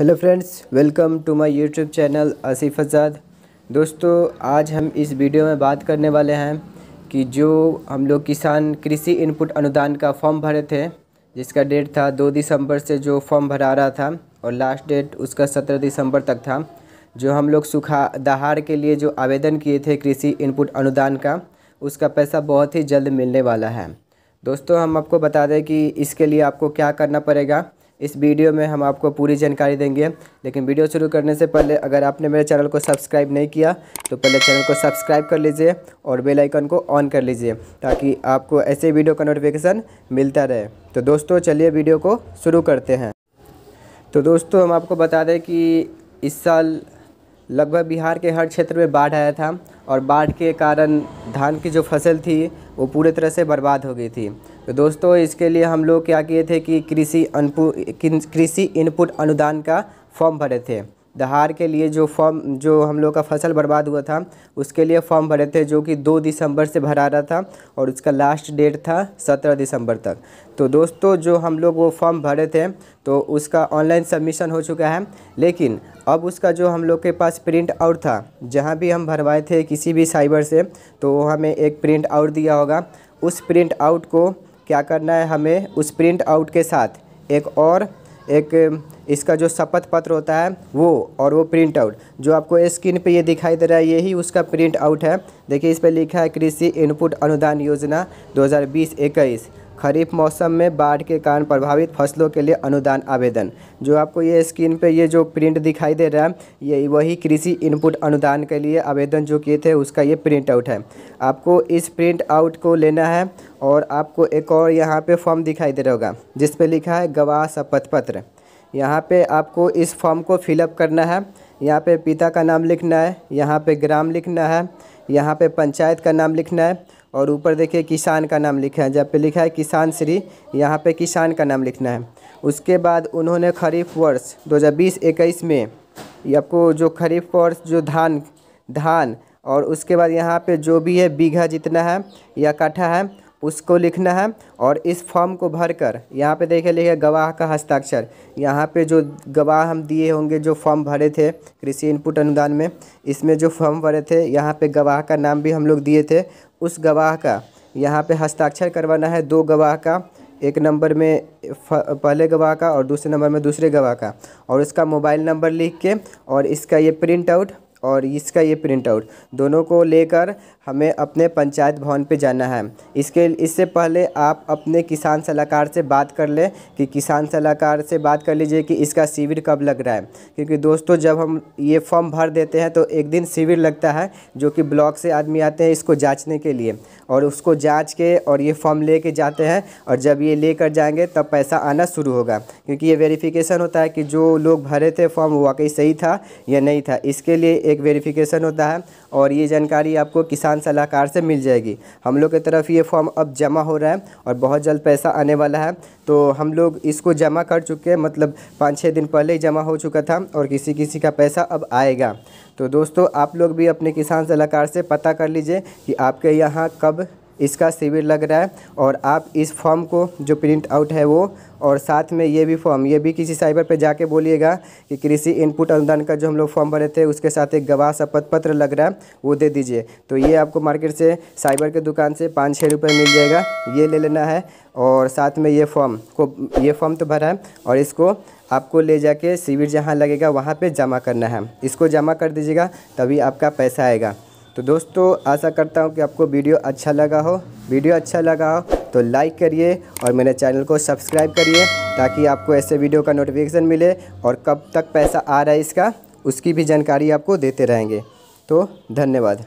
hello friends welcome to my YouTube channel Asif Azad दोस्तों आज हम इस वीडियो में बात करने वाले हैं कि जो हम लोग किसान कृषि इनपुट अनुदान का फॉर्म भरे थे जिसका डेट था दो दिसंबर से जो फॉर्म भरा रहा था और लास्ट डेट उसका सत्रह दिसंबर तक था जो हम लोग सूखा दहाड़ के लिए जो आवेदन किए थे कृषि इनपुट अनुदान का उसका पैसा बहुत ही जल्द मिलने वाला है दोस्तों हम आपको बता दें कि इसके लिए आपको क्या करना पड़ेगा इस वीडियो में हम आपको पूरी जानकारी देंगे लेकिन वीडियो शुरू करने से पहले अगर आपने मेरे चैनल को सब्सक्राइब नहीं किया तो पहले चैनल को सब्सक्राइब कर लीजिए और बेल आइकन को ऑन कर लीजिए ताकि आपको ऐसे वीडियो का नोटिफिकेशन मिलता रहे तो दोस्तों चलिए वीडियो को शुरू करते हैं तो दोस्तों हम आपको बता दें कि इस साल लगभग बिहार के हर क्षेत्र में बाढ़ आया था और बाढ़ के कारण धान की जो फसल थी वो पूरी तरह से बर्बाद हो गई थी तो दोस्तों इसके लिए हम लोग क्या किए थे कि कृषि कृषि इनपुट अनुदान का फॉर्म भरे थे दहार के लिए जो फॉर्म जो हम लोग का फसल बर्बाद हुआ था उसके लिए फॉर्म भरे थे जो कि दो दिसंबर से भरा रहा था और उसका लास्ट डेट था सत्रह दिसंबर तक तो दोस्तों जो हम लोग वो फॉर्म भरे थे तो उसका ऑनलाइन सबमिशन हो चुका है लेकिन अब उसका जो हम लोग के पास प्रिंट आउट था जहाँ भी हम भरवाए थे किसी भी साइबर से तो हमें एक प्रिंट आउट दिया होगा उस प्रिंट आउट को क्या करना है हमें उस प्रिंट आउट के साथ एक और एक इसका जो शपथ पत्र होता है वो और वो प्रिंट आउट जो आपको स्क्रीन पे ये दिखाई दे रहा है यही उसका प्रिंट आउट है देखिए इस पर लिखा है कृषि इनपुट अनुदान योजना 2020-21 खरीफ मौसम में बाढ़ के कारण प्रभावित फसलों के लिए अनुदान आवेदन जो आपको ये स्क्रीन पे ये जो प्रिंट दिखाई दे रहा है ये वही कृषि इनपुट अनुदान के लिए आवेदन जो किए थे उसका ये प्रिंट आउट है आपको इस प्रिंट आउट को लेना है और आपको एक और यहाँ पर फॉर्म दिखाई दे रहा होगा जिस पर लिखा है गवाह शपथ पत्र यहाँ पे आपको इस फॉर्म को फिलअप करना है यहाँ पे पिता का नाम लिखना है यहाँ पे ग्राम लिखना है यहाँ पे पंचायत का नाम लिखना है और ऊपर देखिए किसान का नाम लिखा है जब पे लिखा है किसान श्री यहाँ पे किसान का नाम लिखना है उसके बाद उन्होंने खरीफ वर्ष दो हज़ार में आपको जो खरीफ वर्ष जो धान धान और उसके बाद यहाँ पे जो भी है बीघा जितना है या काठा है उसको लिखना है और इस फॉर्म को भरकर यहाँ पे देखे लिखे गवाह का हस्ताक्षर यहाँ पे जो गवाह हम दिए होंगे जो फॉर्म भरे थे कृषि इनपुट अनुदान में इसमें जो फॉर्म भरे थे यहाँ पे गवाह का नाम भी हम लोग दिए थे उस गवाह का यहाँ पे हस्ताक्षर करवाना है दो गवाह का एक नंबर में पहले गवाह का और दूसरे नंबर में दूसरे गवाह का और उसका मोबाइल नंबर लिख के और इसका ये प्रिंट आउट और इसका ये प्रिंट आउट दोनों को लेकर हमें अपने पंचायत भवन पे जाना है इसके इससे पहले आप अपने किसान सलाहकार से बात कर लें कि किसान सलाहकार से बात कर लीजिए कि इसका शिविर कब लग रहा है क्योंकि दोस्तों जब हम ये फॉर्म भर देते हैं तो एक दिन शिविर लगता है जो कि ब्लॉक से आदमी आते हैं इसको जाँचने के लिए और उसको जाँच के और ये फॉर्म ले के जाते हैं और जब ये ले कर जाएँगे तब पैसा आना शुरू होगा क्योंकि ये वेरीफिकेशन होता है कि जो लोग भरे थे फॉर्म वाकई सही था या नहीं था इसके लिए एक वेरीफिकेशन होता है और ये जानकारी आपको किसान किसान सलाहकार से मिल जाएगी हम लोग की तरफ ये फॉर्म अब जमा हो रहा है और बहुत जल्द पैसा आने वाला है तो हम लोग इसको जमा कर चुके हैं मतलब पाँच छः दिन पहले ही जमा हो चुका था और किसी किसी का पैसा अब आएगा तो दोस्तों आप लोग भी अपने किसान सलाहकार से पता कर लीजिए कि आपके यहाँ कब इसका शिविर लग रहा है और आप इस फॉर्म को जो प्रिंट आउट है वो और साथ में ये भी फॉर्म ये भी किसी साइबर पे जाके बोलिएगा कि कृषि इनपुट अनुदान का जो हम लोग फॉर्म भरे थे उसके साथ एक गवाह शपथ पत्र लग रहा है वो दे दीजिए तो ये आपको मार्केट से साइबर के दुकान से पाँच छः रुपये मिल जाएगा ये ले लेना है और साथ में ये फॉर्म को ये फॉर्म तो भरा है और इसको आपको ले जाके शिविर जहाँ लगेगा वहाँ पर जमा करना है इसको जमा कर दीजिएगा तभी आपका पैसा आएगा तो दोस्तों आशा करता हूँ कि आपको वीडियो अच्छा लगा हो वीडियो अच्छा लगा हो तो लाइक करिए और मेरे चैनल को सब्सक्राइब करिए ताकि आपको ऐसे वीडियो का नोटिफिकेशन मिले और कब तक पैसा आ रहा है इसका उसकी भी जानकारी आपको देते रहेंगे तो धन्यवाद